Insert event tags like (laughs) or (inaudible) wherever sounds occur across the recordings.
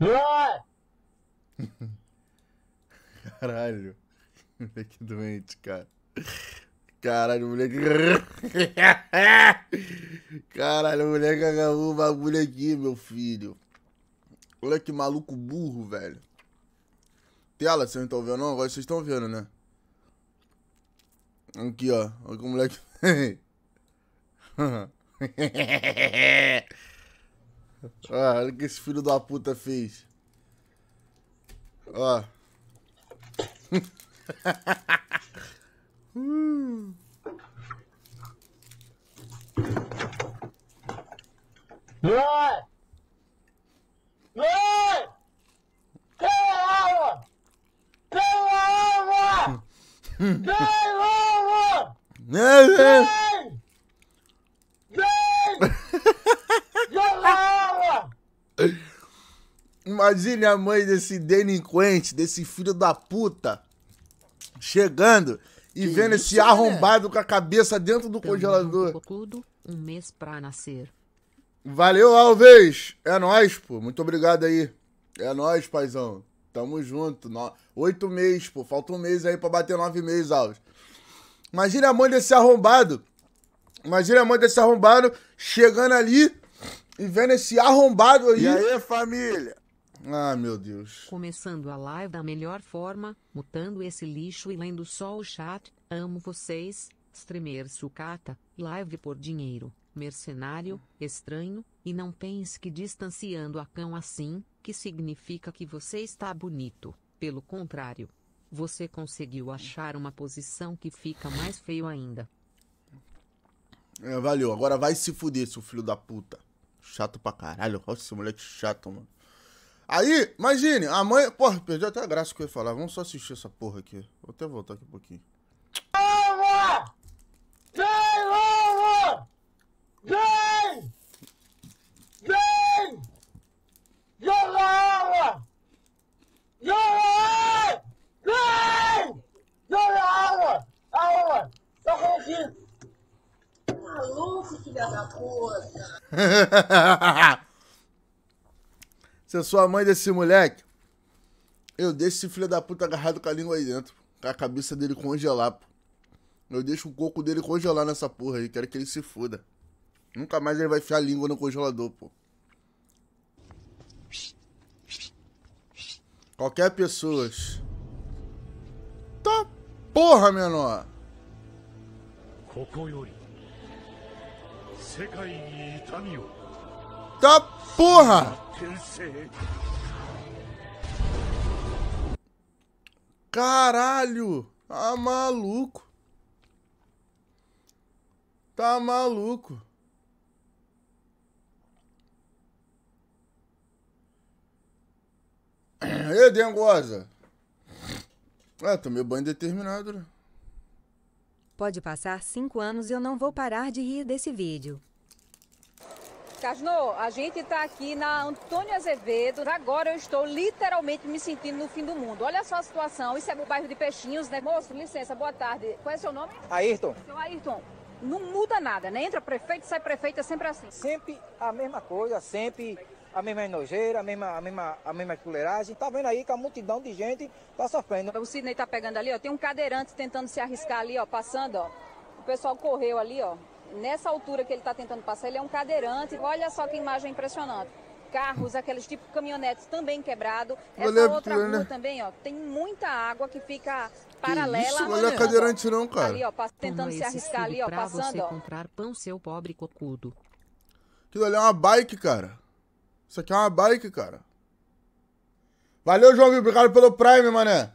(laughs) Caralho. Moleque doente, cara. Caralho, moleque. (laughs) Caralho, moleque agarrou o bagulho aqui, meu filho. Olha que maluco burro, velho. Tela, vocês não estão vendo, não? Agora vocês estão vendo, né? Aqui, ó. Olha que o moleque. (laughs) Ó, olha o que esse filho da puta fez. Ó. Tem água! Tem água! Tem água! Tem água! Imagine a mãe desse delinquente, desse filho da puta, chegando e que vendo esse arrombado é? com a cabeça dentro do congelador. Tudo um mês pra nascer. Valeu, Alves! É nóis, pô. Muito obrigado aí. É nóis, paizão. Tamo junto. No... Oito meses, pô. Falta um mês aí pra bater nove meses, Alves. Imagina a mãe desse arrombado. Imagina a mãe desse arrombado chegando ali e vendo esse arrombado aí. E aí, família? Ah, meu Deus. Começando a live da melhor forma, mutando esse lixo e lendo só o chat. Amo vocês, streamer sucata, live por dinheiro, mercenário, estranho, e não pense que distanciando a cão assim, que significa que você está bonito. Pelo contrário, você conseguiu achar uma posição que fica mais feio ainda. É, valeu, agora vai se fuder, seu filho da puta. Chato pra caralho. Nossa, moleque chato, mano. Aí, imagine, a mãe. Porra, perdi até a graça que eu ia falar. Vamos só assistir essa porra aqui. Vou até voltar aqui um pouquinho. Calma! Vem, Lava! Vem! Vem! Joga água! Joga água! Vem! Joga água! Água! Tá Maluco, filha da puta! (laughs) Se eu sou a mãe desse moleque, eu deixo esse filho da puta agarrado com a língua aí dentro. Com a cabeça dele congelar, pô. Eu deixo o coco dele congelar nessa porra aí. Quero que ele se foda. Nunca mais ele vai enfiar a língua no congelador, pô. Qualquer pessoas. Tá porra, menor! Cocoyori. 世界に痛みを Tá porra! Caralho! Tá maluco! Tá maluco! aí, (clears throat) Dengosa! Ah, tomei banho determinado, né? Pode passar cinco anos e eu não vou parar de rir desse vídeo. Casno, a gente está aqui na Antônio Azevedo. Agora eu estou literalmente me sentindo no fim do mundo. Olha só a situação. Isso é o bairro de Peixinhos, né? Moço, licença, boa tarde. Qual é seu nome? Ayrton. Seu Ayrton. Não muda nada, né? Entra prefeito, sai prefeito, é sempre assim. Sempre a mesma coisa, sempre a mesma nojeira, a mesma, a mesma, a mesma culeiragem. Tá vendo aí que a multidão de gente tá sofrendo. Né? O Sidney tá pegando ali, ó. Tem um cadeirante tentando se arriscar ali, ó, passando, ó. O pessoal correu ali, ó nessa altura que ele está tentando passar, ele é um cadeirante. Olha só que imagem impressionante. Carros, aqueles tipo caminhonetes também quebrado. Essa Valeu, outra né? rua né? também, ó, tem muita água que fica paralela. Isso, não é cadeirante não, cara. Ali, ó, tentando Toma se arriscar ali, ó, passando, você ó. comprar pão, seu pobre cocudo. Aquilo ali é uma bike, cara. Isso aqui é uma bike, cara. Valeu, João Vitor. Obrigado pelo Prime, mané.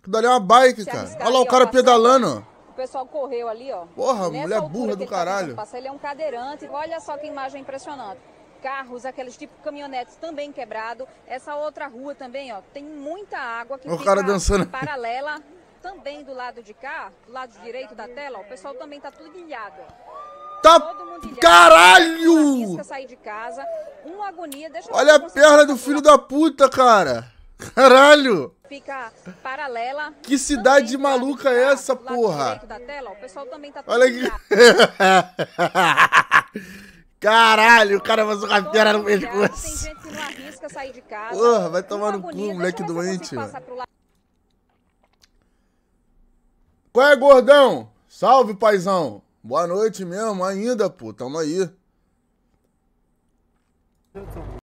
Aquilo ali é uma bike, se cara. Olha lá o cara ó, pedalando pessoal correu ali, ó. Porra, Nessa mulher burra do tá caralho. Tá ele é um cadeirante. Olha só que imagem impressionante carros, aqueles tipo caminhonetes também quebrado. Essa outra rua também, ó, tem muita água que o fica cara dançando. paralela também do lado de cá, do lado direito da tela, ó, o pessoal também tá tudo ilhado. Tá Todo mundo ilhado, caralho! Sair de casa, uma agonia, Olha a perna tá do filho da puta, cara. Caralho! Fica paralela. Que cidade também, maluca é essa, porra? Tela, tá Olha aqui. (laughs) Caralho, o cara faz uma rapera no pescoço. Tem gente que não arrisca sair de casa. Porra, vai tomar no cu, moleque doente. Qual é, gordão? Salve, paizão. Boa noite mesmo, ainda, pô. Tamo aí.